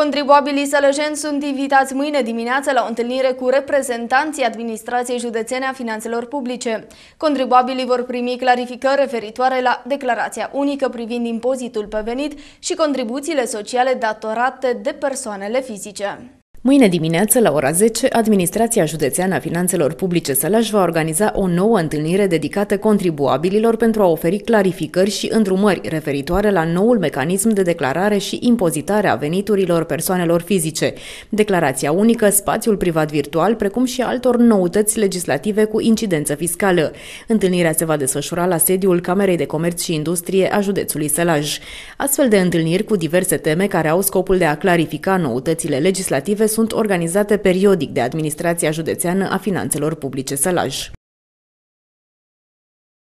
Contribuabilii sălăjeni sunt invitați mâine dimineață la o întâlnire cu reprezentanții Administrației Județene a Finanțelor Publice. Contribuabilii vor primi clarificări referitoare la declarația unică privind impozitul pe venit și contribuțiile sociale datorate de persoanele fizice. Mâine dimineață, la ora 10, Administrația Județeană a Finanțelor Publice Sălaș va organiza o nouă întâlnire dedicată contribuabililor pentru a oferi clarificări și îndrumări referitoare la noul mecanism de declarare și impozitare a veniturilor persoanelor fizice, declarația unică, spațiul privat virtual, precum și altor noutăți legislative cu incidență fiscală. Întâlnirea se va desfășura la sediul Camerei de Comerț și Industrie a județului Sălaj. Astfel de întâlniri cu diverse teme care au scopul de a clarifica noutățile legislative sunt organizate periodic de Administrația Județeană a Finanțelor Publice Sălaj.